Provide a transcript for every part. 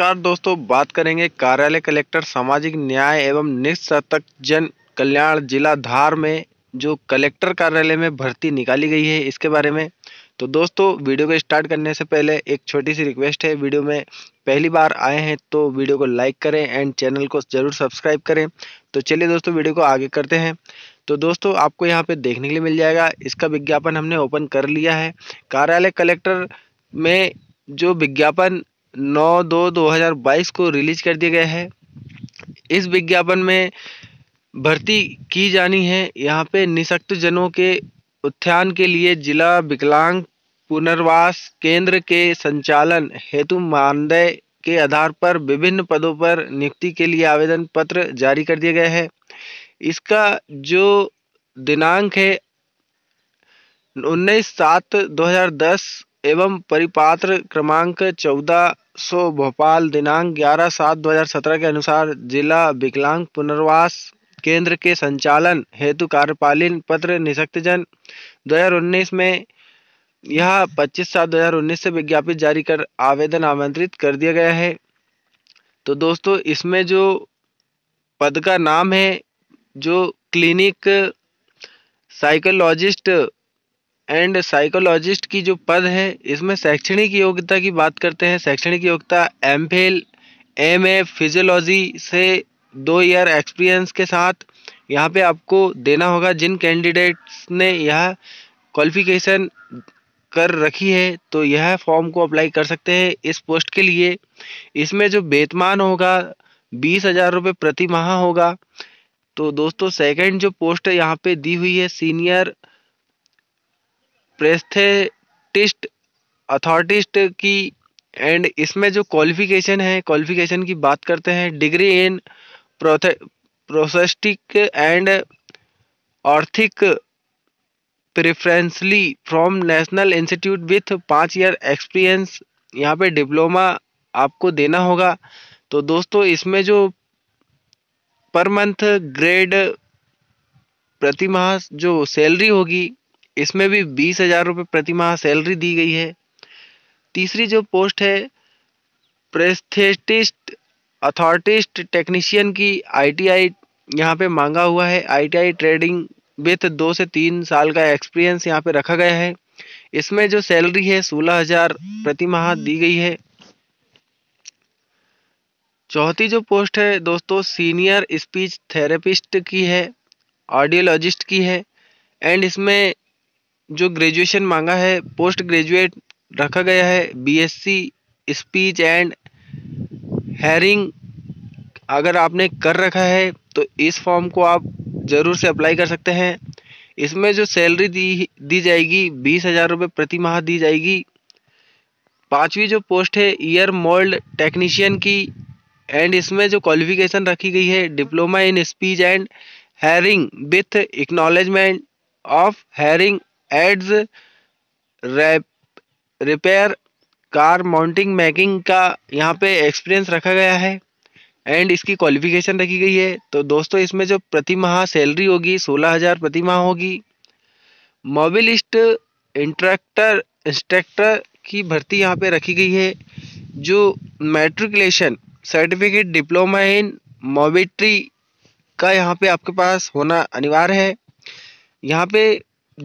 नमस्कार दोस्तों बात करेंगे कार्यालय कलेक्टर सामाजिक न्याय एवं निस्सतक जन कल्याण जिला धार में जो कलेक्टर कार्यालय में भर्ती निकाली गई है इसके बारे में तो दोस्तों वीडियो को स्टार्ट करने से पहले एक छोटी सी रिक्वेस्ट है वीडियो में पहली बार आए हैं तो वीडियो को लाइक करें एंड चैनल को ज़रूर सब्सक्राइब करें तो चलिए दोस्तों वीडियो को आगे करते हैं तो दोस्तों आपको यहाँ पे देखने के लिए मिल जाएगा इसका विज्ञापन हमने ओपन कर लिया है कार्यालय कलेक्टर में जो विज्ञापन नौ दो दो हज़ार बाईस को रिलीज कर दिया गया है इस विज्ञापन में भर्ती की जानी है यहाँ पे निशक्त जनों के उत्थान के लिए जिला विकलांग पुनर्वास केंद्र के संचालन हेतु मानदेय के आधार पर विभिन्न पदों पर नियुक्ति के लिए आवेदन पत्र जारी कर दिया गया है इसका जो दिनांक है उन्नीस सात दो हज़ार दस एवं परिपात्र क्रमांक चौदह सौ भोपाल दिनांक ग्यारह सात दो हजार सत्रह के अनुसार जिला विकलांग पुनर्वास केंद्र के संचालन हेतु कार्यपालन पत्र निशक्तजन उन्नीस में यह पच्चीस सात दो हजार उन्नीस से विज्ञापित जारी कर आवेदन आमंत्रित कर दिया गया है तो दोस्तों इसमें जो पद का नाम है जो क्लिनिक साइकोलॉजिस्ट एंड साइकोलॉजिस्ट की जो पद है इसमें शैक्षणिक योग्यता की बात करते हैं शैक्षणिक योग्यता M Phil M A physiology से दो ईयर एक्सपीरियंस के साथ यहाँ पे आपको देना होगा जिन कैंडिडेट्स ने यह क्वालिफिकेशन कर रखी है तो यह फॉर्म को अप्लाई कर सकते हैं इस पोस्ट के लिए इसमें जो वेतमान होगा बीस हज़ार रुपये प्रति माह होगा तो दोस्तों सेकंड जो पोस्ट यहाँ पे दी हुई है सीनियर प्रेस्थेटिस्ट अथॉरिटिस्ट की एंड इसमें जो क्वालिफिकेशन है क्वालिफिकेशन की बात करते हैं degree in prosthetic and orthotic preferably from national institute with पाँच ईयर एक्सपीरियंस यहाँ पे डिप्लोमा आपको देना होगा तो दोस्तों इसमें जो पर मंथ ग्रेड प्रति माह जो सैलरी होगी इसमें भी बीस हजार रुपये प्रतिमाह सैलरी दी गई है तीसरी जो पोस्ट है प्रेस्थेटिस्ट अथॉरिटिस्ट टेक्नीशियन की आईटीआई आई यहाँ पर मांगा हुआ है आईटीआई आई ट्रेडिंग विथ दो से तीन साल का एक्सपीरियंस यहाँ पे रखा गया है इसमें जो सैलरी है सोलह हजार प्रति माह दी गई है चौथी जो पोस्ट है दोस्तों सीनियर स्पीच थेरेपिस्ट की है ऑडियोलॉजिस्ट की है एंड इसमें जो ग्रेजुएशन मांगा है पोस्ट ग्रेजुएट रखा गया है बीएससी स्पीच एंड हेरिंग अगर आपने कर रखा है तो इस फॉर्म को आप ज़रूर से अप्लाई कर सकते हैं इसमें जो सैलरी दी दी जाएगी बीस हज़ार रुपये प्रति माह दी जाएगी पांचवी जो पोस्ट है ईयर मोल्ड टेक्नीशियन की एंड इसमें जो क्वालिफिकेशन रखी गई है diploma in speech and hearing with acknowledgement of hearing aids repair car mounting making का यहाँ पे एक्सपीरियंस रखा गया है एंड इसकी क्वालिफिकेशन रखी गई है तो दोस्तों इसमें जो प्रति माह सैलरी होगी सोलह हज़ार प्रति माह होगी मोबिलिस्ट इंट्रैक्टर इंस्ट्रक्टर की भर्ती यहाँ पे रखी गई है जो मैट्रिकुलेशन सर्टिफिकेट डिप्लोमा इन मोबिट्री का यहाँ पे आपके पास होना अनिवार्य है यहाँ पे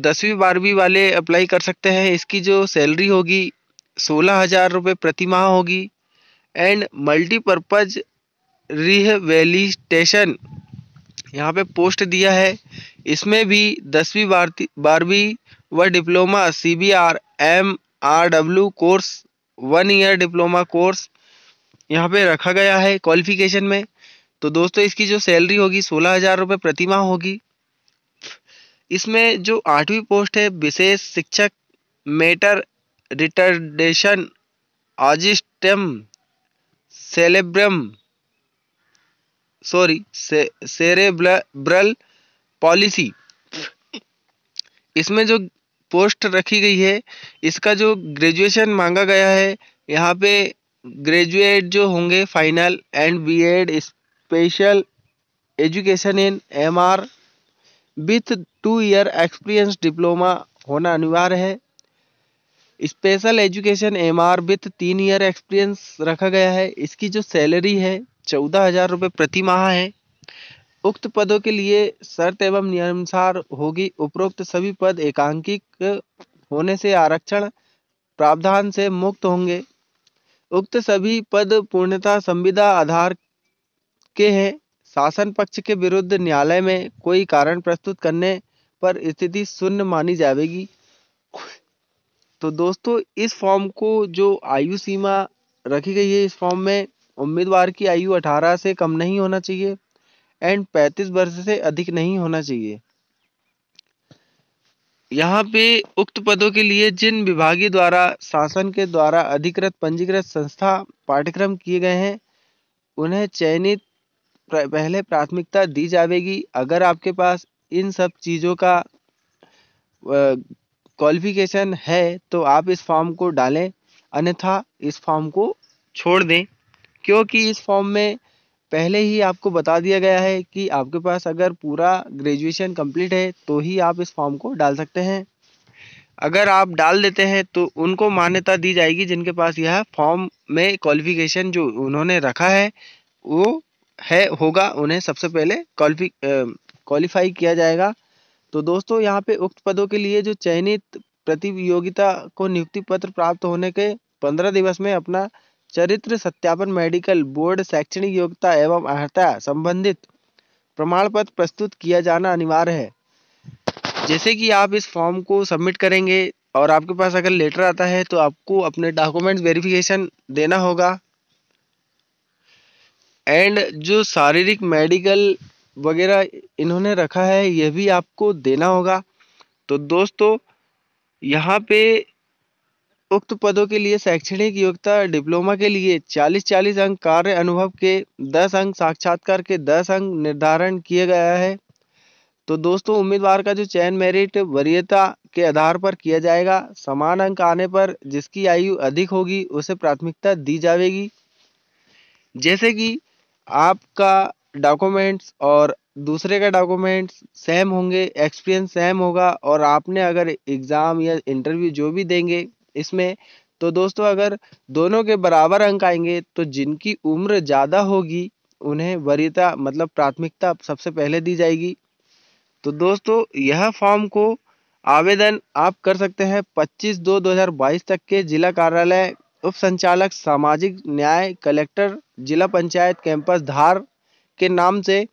दसवीं बारहवीं वाले अप्लाई कर सकते हैं इसकी जो सैलरी होगी सोलह हज़ार रुपये प्रति माह होगी एंड मल्टीपर्पज़ रिहेवेलिटेशन यहाँ पे पोस्ट दिया है इसमें भी दसवीं बारहवीं व diploma C B R M R W course one year diploma course यहाँ पे रखा गया है क्वालिफिकेशन में तो दोस्तों इसकी जो सैलरी होगी सोलह हज़ार रुपये प्रतिमा होगी इसमें जो आठवीं पोस्ट है विशेष शिक्षक मेटर रिटर्डेशन ऑजिस्टम सेलेब्रम सॉरी से, सेरेब्रल पॉलिसी इसमें जो पोस्ट रखी गई है इसका जो ग्रेजुएशन मांगा गया है यहाँ पे ग्रेजुएट जो होंगे final and BEd special education in MR with two year experience diploma होना अनिवार्य है special education M R with तीन ईयर एक्सपीरियंस रखा गया है इसकी जो सैलरी है चौदह हज़ार रुपये प्रति माह है उक्त पदों के लिए शर्त एवं नियमानुसार होगी उपरोक्त सभी पद एकांकिक होने से आरक्षण प्रावधान से मुक्त होंगे उक्त सभी पद पूर्णता संविदा आधार के हैं शासन पक्ष के विरुद्ध न्यायालय में कोई कारण प्रस्तुत करने पर स्थिति शून्य मानी जाएगी तो दोस्तों इस फॉर्म को जो आयु सीमा रखी गई है इस फॉर्म में उम्मीदवार की आयु 18 से कम नहीं होना चाहिए एंड 35 वर्ष से अधिक नहीं होना चाहिए यहाँ पे उक्त पदों के लिए जिन विभागीय द्वारा शासन के द्वारा अधिकृत पंजीकृत संस्था पाठ्यक्रम किए गए हैं उन्हें चयनित पहले प्राथमिकता दी जाएगी अगर आपके पास इन सब चीज़ों का क्वालिफिकेशन है तो आप इस फॉर्म को डालें अन्यथा इस फॉर्म को छोड़ दें क्योंकि इस फॉर्म में पहले ही आपको बता दिया गया है कि आपके पास अगर पूरा ग्रेजुएशन कंप्लीट है तो ही आप इस फॉर्म को डाल सकते हैं अगर आप डाल देते हैं तो उनको मान्यता दी जाएगी जिनके पास यह फॉर्म में क्वालिफिकेशन जो उन्होंने रखा है वो है होगा उन्हें सबसे पहले क्वालिफी क्वालिफाई किया जाएगा तो दोस्तों यहाँ पे उक्त पदों के लिए जो चयनित प्रतियोगिता को नियुक्ति पत्र प्राप्त होने के पंद्रह दिवस में अपना चरित्र सत्यापन मेडिकल बोर्ड शैक्षणिक योग्यता एवं अर्ता संबंधित प्रमाण पत्र प्रस्तुत किया जाना अनिवार्य है जैसे कि आप इस फॉर्म को सबमिट करेंगे और आपके पास अगर लेटर आता है तो आपको अपने डॉक्यूमेंट्स वेरिफिकेशन देना होगा एंड जो शारीरिक मेडिकल वगैरह इन्होंने रखा है यह भी आपको देना होगा तो दोस्तों यहाँ पे उक्त पदों के लिए शैक्षणिक योग्यता डिप्लोमा के लिए 40 40 अंक कार्य अनुभव के 10 अंक साक्षात्कार के 10 अंक निर्धारण किया गया है तो दोस्तों उम्मीदवार का जो चयन मेरिट वरीयता के आधार पर किया जाएगा समान अंक आने पर जिसकी आयु अधिक होगी उसे प्राथमिकता दी जाएगी जैसे कि आपका डॉक्यूमेंट्स और दूसरे का डॉक्यूमेंट्स सेम होंगे एक्सपीरियंस सेम होगा और आपने अगर एग्ज़ाम या इंटरव्यू जो भी देंगे इसमें तो दोस्तों अगर दोनों के बराबर अंक आएंगे तो जिनकी उम्र ज़्यादा होगी उन्हें वरीयता मतलब प्राथमिकता सबसे पहले दी जाएगी तो दोस्तों यह फॉर्म को आवेदन आप कर सकते हैं 25 दो 2022 तक के जिला कार्यालय उप संचालक सामाजिक न्याय कलेक्टर जिला पंचायत कैंपस धार के नाम से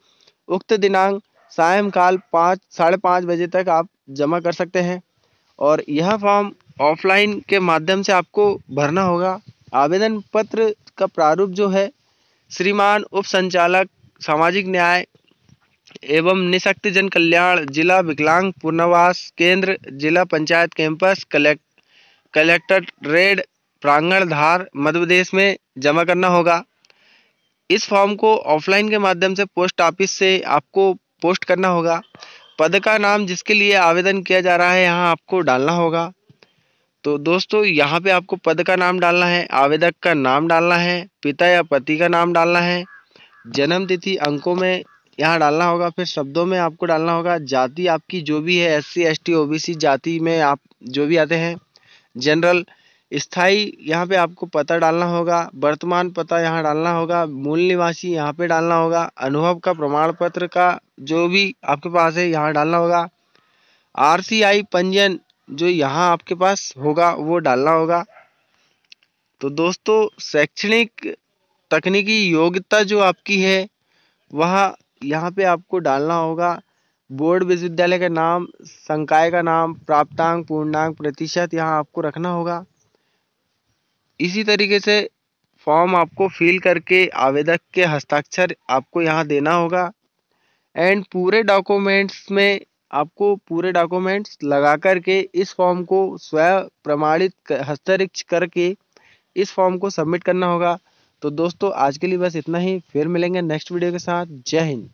उक्त दिनांक सायंकाल पाँच साढ़े पाँच बजे तक आप जमा कर सकते हैं और यह फॉर्म ऑफलाइन के माध्यम से आपको भरना होगा आवेदन पत्र का प्रारूप जो है श्रीमान उप संचालक सामाजिक न्याय एवं निशक्त जन कल्याण जिला विकलांग पुनर्वास केंद्र जिला पंचायत कैंपस कलेक्ट कलेक्टर रेड प्रांगण धार मध्य प्रदेश में जमा करना होगा इस फॉर्म को ऑफलाइन के माध्यम से पोस्ट ऑफिस से आपको पोस्ट करना होगा पद का नाम जिसके लिए आवेदन किया जा रहा है यहाँ आपको डालना होगा तो दोस्तों यहाँ पे आपको पद का नाम डालना है आवेदक का नाम डालना है पिता या पति का नाम डालना है जन्म तिथि अंकों में यहाँ डालना होगा फिर शब्दों में आपको डालना होगा जाति आपकी जो भी है S C S T O B C जाति में आप जो भी आते हैं जनरल स्थाई यहाँ पे आपको पता डालना होगा वर्तमान पता यहाँ डालना होगा मूल निवासी यहाँ पे डालना होगा अनुभव का प्रमाण पत्र का जो भी आपके पास है यहाँ डालना होगा आरसीआई पंजीयन जो यहाँ आपके पास होगा वो डालना होगा तो दोस्तों शैक्षणिक तकनीकी योग्यता जो आपकी है वह यहाँ पे आपको डालना होगा बोर्ड विश्वविद्यालय का नाम संकाय का नाम प्राप्तांक पूर्णांक प्रतिशत यहाँ आपको रखना होगा इसी तरीके से फॉर्म आपको फिल करके आवेदक के हस्ताक्षर आपको यहाँ देना होगा एंड पूरे डॉक्यूमेंट्स में आपको पूरे डॉक्यूमेंट्स लगा करके इस फॉर्म को स्वयं प्रमाणित हस्तरिक्ष करके इस फॉर्म को सबमिट करना होगा तो दोस्तों आज के लिए बस इतना ही फिर मिलेंगे नेक्स्ट वीडियो के साथ जय हिंद